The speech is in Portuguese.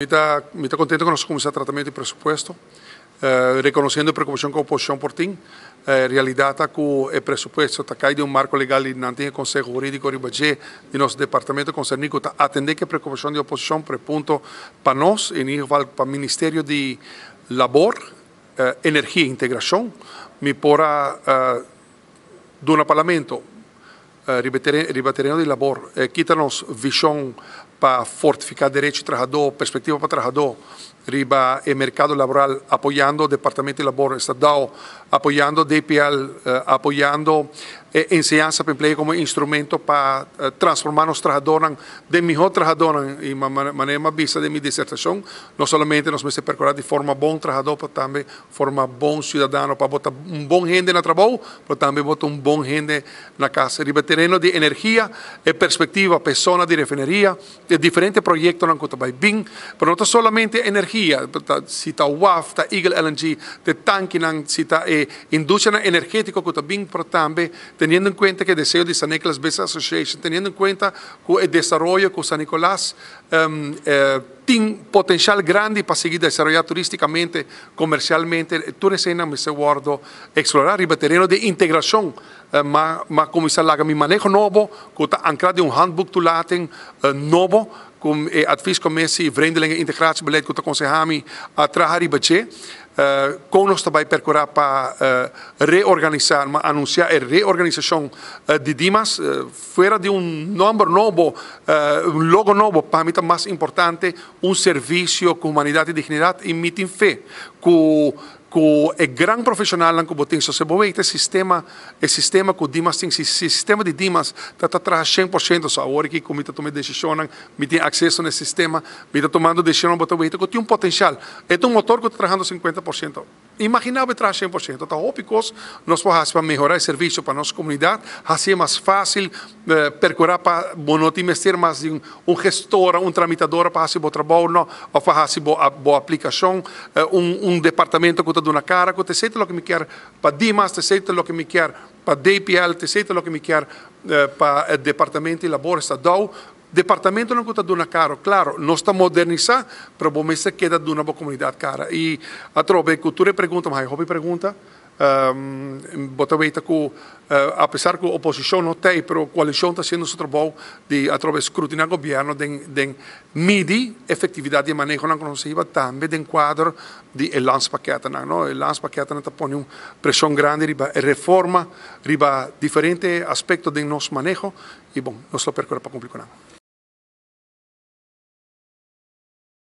Me está, contento contento con de tratamiento tratamento presupuesto, eh, reconociendo preocupación con la oposición por ti, Eh, realidad que el presupuesto está caído en un marco legal y no tiene consejo jurídico budget de nuestro departamento concernido atender que preocupación de oposición prepunto para nosotros, en para el Ministerio de Labor, eh, Energía e Integración, me pora eh, do Parlamento eh, ribateriano de labor, eh, quítanos visión para fortificar derechos trabajador, perspectiva para trabajador, riba el mercado laboral apoyando Departamento de Labor, Estado apoyando DPL, eh, apoyando eh, enseñanza emplear como instrumento para eh, transformar los trabajadores de mejor trabajadores y manera más vista de mi disertación, no solamente nos me percorrer de forma buena, trabajador, pero también forma buena ciudadano, para botar un buen gente en el trabajo, pero también botar un buen gente en la casa. Ribe terreno de energía, de perspectiva, personas de refinería, de diferentes proyectos en pero no solamente energía, si está WAF, Eagle LNG, de tanque, si está eh, industria energética, pero también, pero también teniendo em conta que o desejo de San Nicolas Base Association, em conta eh, que o desenvolvimento que San Nicolas um, potencial grande para seguir desarrollando turísticamente, comercialmente, tú recién me se explorar o terreno de integração, eh, mas, como está lá, meu manejo novo, que está ancrado em um handbook do Latin eh, novo, kom, eh, adviescommissie Vreemdelingen Integratiebeleid Kuta Konsehami Atrahari Bache. Uh, com nós também percorrer para uh, reorganizar, mas uh, anunciar a reorganização de Dimas, fora de um número novo, um logo novo, para mim é mais importante, um serviço com humanidade e dignidade e mitem fé. Com ko e grang profesionalan ko se so sebaway este sistema e sistema com Dimas tem si sistema di Dimas tatatra 100% sa awari ki kumita tome desisyonan mi ting acesso ne sistema mi ta tomando desisyonan botaway te ko ti un potencial etong motor ko trabajando 50% imaginava traz 100%. Então, Opicos nós podemos para melhorar o serviço para a nossa comunidade, assim é mais fácil eh, percorrer para bonotimes ter mais um, um gestor, um tramitador para fazer bom trabalho, ou para fazer boa, boa aplicação, eh, um, um departamento que está dando cara, que te o que me quer para Dimas, te o que me quer para DPL, te o que me quer eh, para o Departamento de Labor Estadual, Departamento não custa uma caro, claro, não está modernizado, mas você queda de uma boa comunidade cara. E a trova, cultura pergunta, mas hobby pergunta, um, botaveta que, uh, apesar que a oposição não tem, mas a coalição está sendo seu trabalho de, a trova, escrutinar o governo, de, de medir efetividade de manejo na consiva, também de quadro de el lance paquete, não? O lance paquete está põe uma pressão grande riba reforma, riba diferentes aspectos de nosso manejo, e bom, nós lo percorremos para cumprir com nada.